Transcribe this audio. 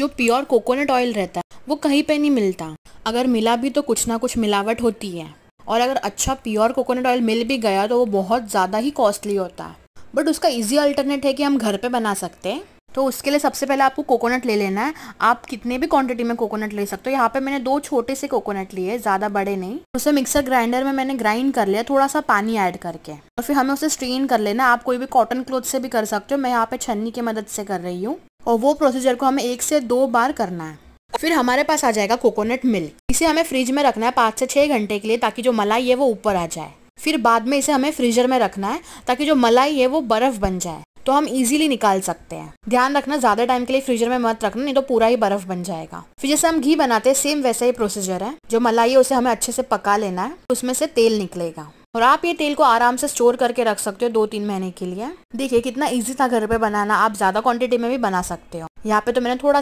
जो pure coconut oil रहता है वो कहीं पे नहीं मिलता अगर मिला भी तो कुछ ना कुछ मिलावट होती है और अगर अच्छा प्योर कोकोनट ऑयल मिल भी गया तो वो बहुत ज़्यादा ही कॉस्टली होता है बट उसका ईजी अल्टरनेट है कि हम घर पे बना सकते हैं तो उसके लिए सबसे पहले आपको कोकोनट ले लेना है आप कितने भी क्वांटिटी में कोकोनट ले सकते हो यहाँ पे मैंने दो छोटे से कोकोनट लिए ज़्यादा बड़े नहीं उसे मिक्सर ग्राइंडर में मैंने ग्राइंड कर लिया थोड़ा सा पानी ऐड करके और फिर हमें उसे स्ट्रेन कर लेना आप कोई भी कॉटन क्लोथ से भी कर सकते हो मैं यहाँ पे छन्नी की मदद से कर रही हूँ और वो प्रोसीजर को हमें एक से दो बार करना है फिर हमारे पास आ जाएगा कोकोनट मिल्क इसे हमें फ्रिज में रखना है पाँच से छः घंटे के लिए ताकि जो मलाई है वो ऊपर आ जाए फिर बाद में इसे हमें फ्रीजर में रखना है ताकि जो मलाई है वो बर्फ़ बन जाए तो हम इजीली निकाल सकते हैं ध्यान रखना ज़्यादा टाइम के लिए फ्रीजर में मत रखना नहीं तो पूरा ही बर्फ़ बन जाएगा फिर जैसे हम घी बनाते हैं सेम वैसा ही प्रोसीजर है जो मलाई है उसे हमें अच्छे से पका लेना है उसमें से तेल निकलेगा और आप ये तेल को आराम से स्टोर करके रख सकते हो दो तीन महीने के लिए देखिए कितना ईजी था घर पे बनाना आप ज़्यादा क्वांटिटी में भी बना सकते हो यहाँ पे तो मैंने थोड़ा